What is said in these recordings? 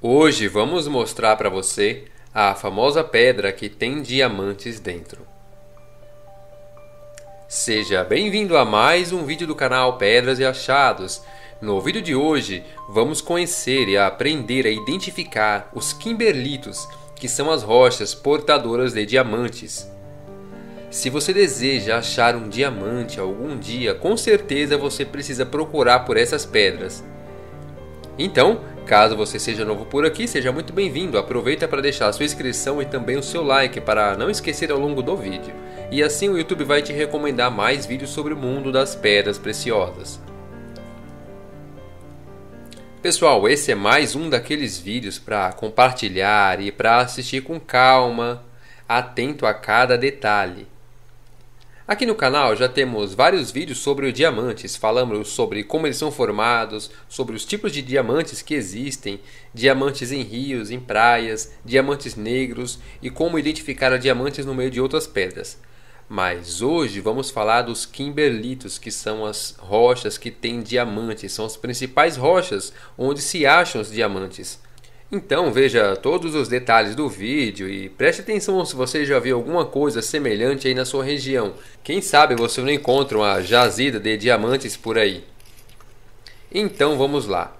Hoje vamos mostrar para você a famosa pedra que tem diamantes dentro. Seja bem-vindo a mais um vídeo do canal Pedras e Achados. No vídeo de hoje, vamos conhecer e aprender a identificar os kimberlitos, que são as rochas portadoras de diamantes. Se você deseja achar um diamante algum dia, com certeza você precisa procurar por essas pedras. Então, Caso você seja novo por aqui, seja muito bem-vindo. Aproveita para deixar sua inscrição e também o seu like para não esquecer ao longo do vídeo. E assim o YouTube vai te recomendar mais vídeos sobre o mundo das pedras preciosas. Pessoal, esse é mais um daqueles vídeos para compartilhar e para assistir com calma, atento a cada detalhe. Aqui no canal já temos vários vídeos sobre os diamantes, falamos sobre como eles são formados, sobre os tipos de diamantes que existem, diamantes em rios, em praias, diamantes negros e como identificar diamantes no meio de outras pedras. Mas hoje vamos falar dos kimberlitos, que são as rochas que têm diamantes, são as principais rochas onde se acham os diamantes. Então veja todos os detalhes do vídeo e preste atenção se você já viu alguma coisa semelhante aí na sua região. Quem sabe você não encontra uma jazida de diamantes por aí. Então vamos lá.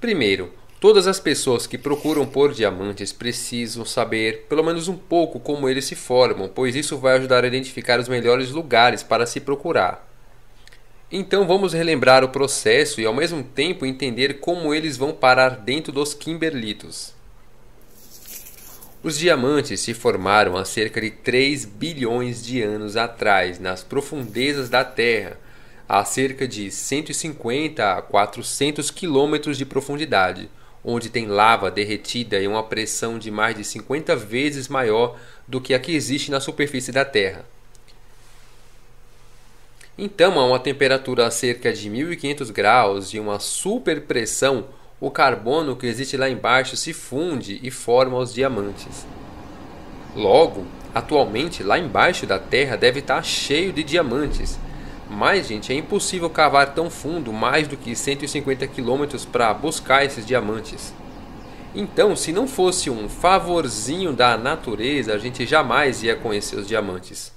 Primeiro, todas as pessoas que procuram por diamantes precisam saber pelo menos um pouco como eles se formam, pois isso vai ajudar a identificar os melhores lugares para se procurar. Então vamos relembrar o processo e ao mesmo tempo entender como eles vão parar dentro dos kimberlitos. Os diamantes se formaram há cerca de 3 bilhões de anos atrás, nas profundezas da Terra, a cerca de 150 a 400 quilômetros de profundidade, onde tem lava derretida e uma pressão de mais de 50 vezes maior do que a que existe na superfície da Terra. Então, a uma temperatura a cerca de 1500 graus e uma superpressão, o carbono que existe lá embaixo se funde e forma os diamantes. Logo, atualmente lá embaixo da Terra deve estar cheio de diamantes. Mas, gente, é impossível cavar tão fundo mais do que 150 quilômetros para buscar esses diamantes. Então, se não fosse um favorzinho da natureza, a gente jamais ia conhecer os diamantes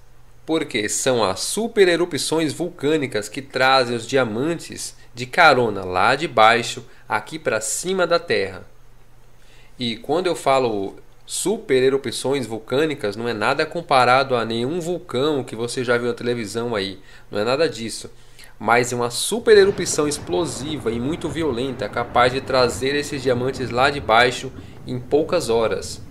porque são as supererupções vulcânicas que trazem os diamantes de carona lá de baixo aqui para cima da Terra. E quando eu falo supererupções vulcânicas, não é nada comparado a nenhum vulcão que você já viu na televisão aí, não é nada disso. Mas é uma supererupção explosiva e muito violenta, capaz de trazer esses diamantes lá de baixo em poucas horas.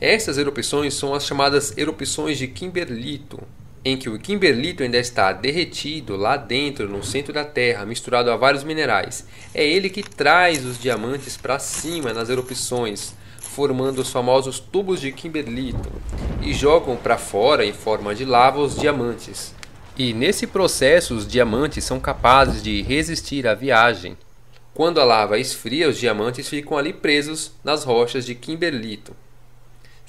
Essas erupções são as chamadas erupções de Kimberlito, em que o Kimberlito ainda está derretido lá dentro, no centro da Terra, misturado a vários minerais. É ele que traz os diamantes para cima nas erupções, formando os famosos tubos de Kimberlito, e jogam para fora em forma de lava os diamantes. E nesse processo, os diamantes são capazes de resistir à viagem. Quando a lava esfria, os diamantes ficam ali presos nas rochas de Kimberlito.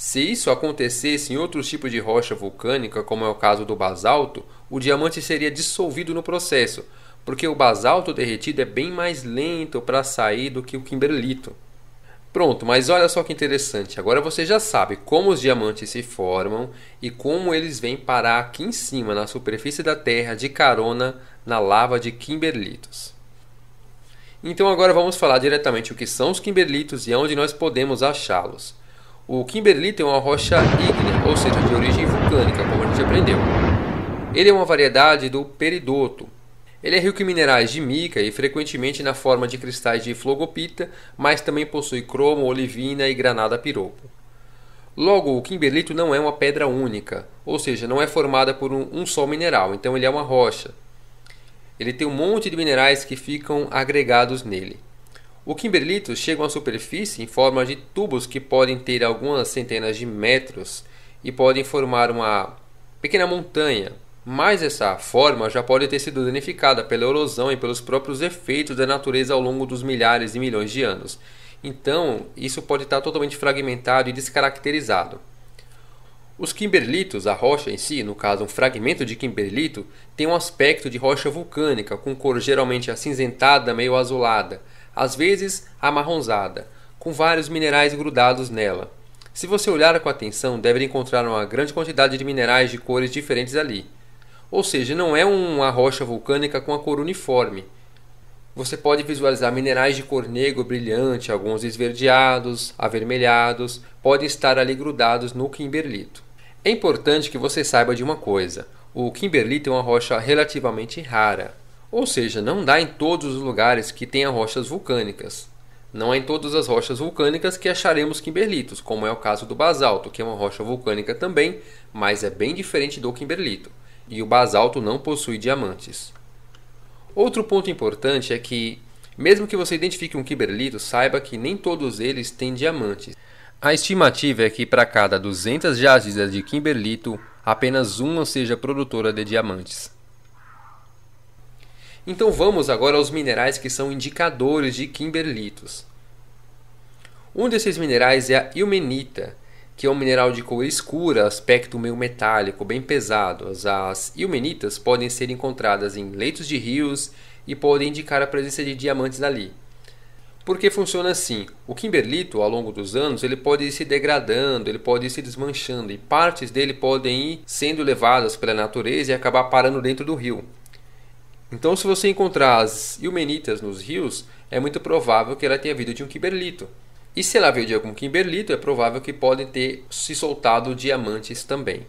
Se isso acontecesse em outros tipos de rocha vulcânica, como é o caso do basalto, o diamante seria dissolvido no processo, porque o basalto derretido é bem mais lento para sair do que o kimberlito. Pronto, mas olha só que interessante. Agora você já sabe como os diamantes se formam e como eles vêm parar aqui em cima, na superfície da Terra, de carona na lava de kimberlitos. Então agora vamos falar diretamente o que são os kimberlitos e onde nós podemos achá-los. O Kimberlito é uma rocha ígnea, ou seja, de origem vulcânica, como a gente aprendeu. Ele é uma variedade do peridoto. Ele é rico em minerais de mica e frequentemente na forma de cristais de flogopita, mas também possui cromo, olivina e granada piropo. Logo, o Kimberlito não é uma pedra única, ou seja, não é formada por um, um só mineral, então ele é uma rocha. Ele tem um monte de minerais que ficam agregados nele. O kimberlito chega à superfície em forma de tubos que podem ter algumas centenas de metros e podem formar uma pequena montanha, mas essa forma já pode ter sido danificada pela erosão e pelos próprios efeitos da natureza ao longo dos milhares e milhões de anos. Então, isso pode estar totalmente fragmentado e descaracterizado. Os kimberlitos, a rocha em si, no caso um fragmento de kimberlito, tem um aspecto de rocha vulcânica, com cor geralmente acinzentada, meio azulada às vezes amarronzada, com vários minerais grudados nela. Se você olhar com atenção, deve encontrar uma grande quantidade de minerais de cores diferentes ali. Ou seja, não é uma rocha vulcânica com a cor uniforme. Você pode visualizar minerais de cor negro brilhante, alguns esverdeados, avermelhados, podem estar ali grudados no kimberlito. É importante que você saiba de uma coisa: o kimberlito é uma rocha relativamente rara. Ou seja, não dá em todos os lugares que tenha rochas vulcânicas. Não é em todas as rochas vulcânicas que acharemos kimberlitos, como é o caso do basalto, que é uma rocha vulcânica também, mas é bem diferente do kimberlito, e o basalto não possui diamantes. Outro ponto importante é que, mesmo que você identifique um kimberlito, saiba que nem todos eles têm diamantes. A estimativa é que para cada 200 jazidas de kimberlito, apenas uma seja produtora de diamantes. Então vamos agora aos minerais que são indicadores de kimberlitos. Um desses minerais é a ilmenita, que é um mineral de cor escura, aspecto meio metálico, bem pesado. As ilmenitas podem ser encontradas em leitos de rios e podem indicar a presença de diamantes ali. Porque funciona assim, o kimberlito, ao longo dos anos, ele pode ir se degradando, ele pode ir se desmanchando e partes dele podem ir sendo levadas pela natureza e acabar parando dentro do rio. Então, se você encontrar as ilmenitas nos rios, é muito provável que ela tenha vindo de um Kimberlito. E se ela veio de algum Kimberlito, é provável que podem ter se soltado diamantes também.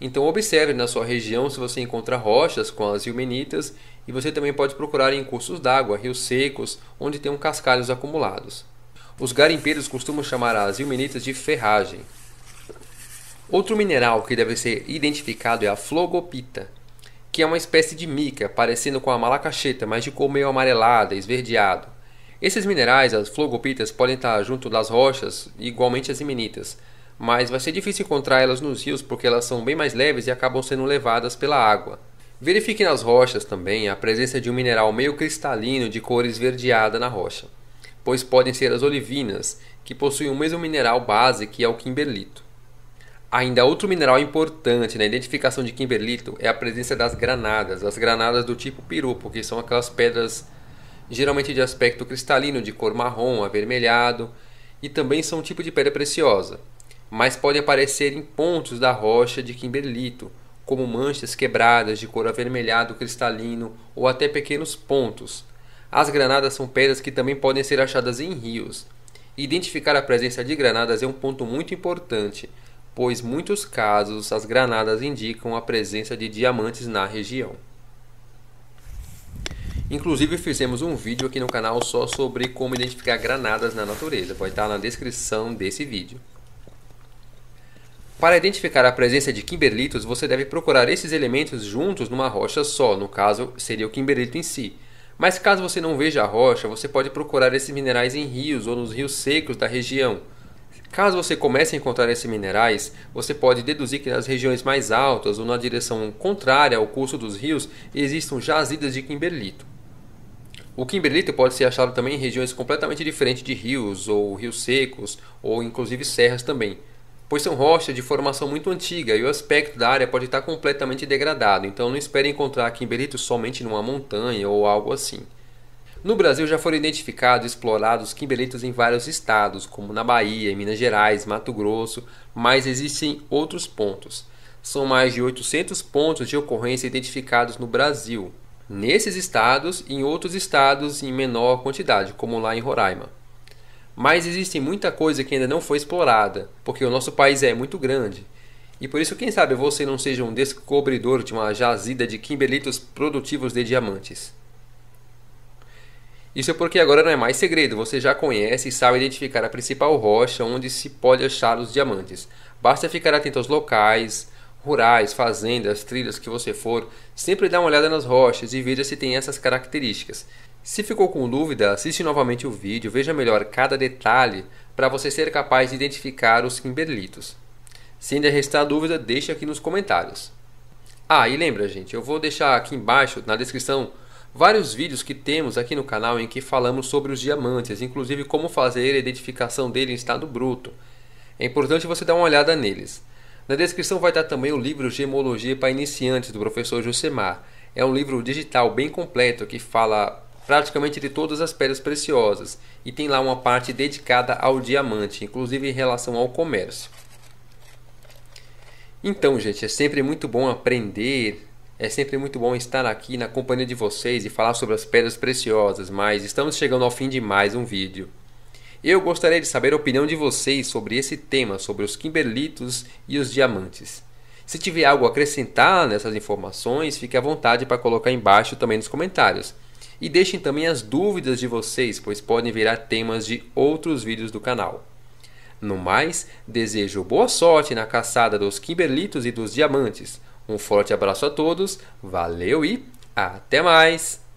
Então observe na sua região se você encontra rochas com as ilmenitas e você também pode procurar em cursos d'água, rios secos, onde tenham cascalhos acumulados. Os garimpeiros costumam chamar as ilmenitas de ferragem. Outro mineral que deve ser identificado é a flogopita que é uma espécie de mica, parecendo com a malacacheta, mas de cor meio amarelada, esverdeado. Esses minerais, as flogopitas, podem estar junto das rochas, igualmente as imenitas, mas vai ser difícil encontrar elas nos rios porque elas são bem mais leves e acabam sendo levadas pela água. Verifique nas rochas também a presença de um mineral meio cristalino de cor esverdeada na rocha, pois podem ser as olivinas, que possuem o mesmo mineral base que é o kimberlito. Ainda outro mineral importante na né? identificação de kimberlito é a presença das granadas, as granadas do tipo pirupo, que são aquelas pedras geralmente de aspecto cristalino, de cor marrom, avermelhado, e também são um tipo de pedra preciosa, mas pode aparecer em pontos da rocha de kimberlito, como manchas quebradas de cor avermelhado cristalino ou até pequenos pontos. As granadas são pedras que também podem ser achadas em rios. Identificar a presença de granadas é um ponto muito importante pois muitos casos as granadas indicam a presença de diamantes na região. Inclusive fizemos um vídeo aqui no canal só sobre como identificar granadas na natureza, vai estar na descrição desse vídeo. Para identificar a presença de kimberlitos, você deve procurar esses elementos juntos numa rocha só, no caso seria o kimberlito em si. Mas caso você não veja a rocha, você pode procurar esses minerais em rios ou nos rios secos da região, Caso você comece a encontrar esses minerais, você pode deduzir que nas regiões mais altas ou na direção contrária ao curso dos rios existam jazidas de kimberlito. O kimberlito pode ser achado também em regiões completamente diferentes de rios ou rios secos ou inclusive serras também, pois são rochas de formação muito antiga e o aspecto da área pode estar completamente degradado, então não espere encontrar kimberlito somente numa montanha ou algo assim. No Brasil já foram identificados e explorados quimbelitos em vários estados, como na Bahia, Minas Gerais, Mato Grosso, mas existem outros pontos. São mais de 800 pontos de ocorrência identificados no Brasil, nesses estados e em outros estados em menor quantidade, como lá em Roraima. Mas existe muita coisa que ainda não foi explorada, porque o nosso país é muito grande. E por isso, quem sabe você não seja um descobridor de uma jazida de quimbelitos produtivos de diamantes. Isso é porque agora não é mais segredo, você já conhece e sabe identificar a principal rocha onde se pode achar os diamantes. Basta ficar atento aos locais, rurais, fazendas, trilhas que você for, sempre dá uma olhada nas rochas e veja se tem essas características. Se ficou com dúvida, assiste novamente o vídeo, veja melhor cada detalhe para você ser capaz de identificar os kimberlitos. Se ainda restar dúvida, deixe aqui nos comentários. Ah, e lembra, gente, eu vou deixar aqui embaixo na descrição vários vídeos que temos aqui no canal em que falamos sobre os diamantes, inclusive como fazer a identificação dele em estado bruto. É importante você dar uma olhada neles. Na descrição vai estar também o livro Gemologia para Iniciantes do professor Josemar. É um livro digital bem completo que fala praticamente de todas as pedras preciosas e tem lá uma parte dedicada ao diamante, inclusive em relação ao comércio. Então, gente, é sempre muito bom aprender, é sempre muito bom estar aqui na companhia de vocês e falar sobre as pedras preciosas, mas estamos chegando ao fim de mais um vídeo. Eu gostaria de saber a opinião de vocês sobre esse tema, sobre os kimberlitos e os diamantes. Se tiver algo a acrescentar nessas informações, fique à vontade para colocar embaixo também nos comentários. E deixem também as dúvidas de vocês, pois podem virar temas de outros vídeos do canal. No mais, desejo boa sorte na caçada dos kimberlitos e dos diamantes. Um forte abraço a todos, valeu e até mais!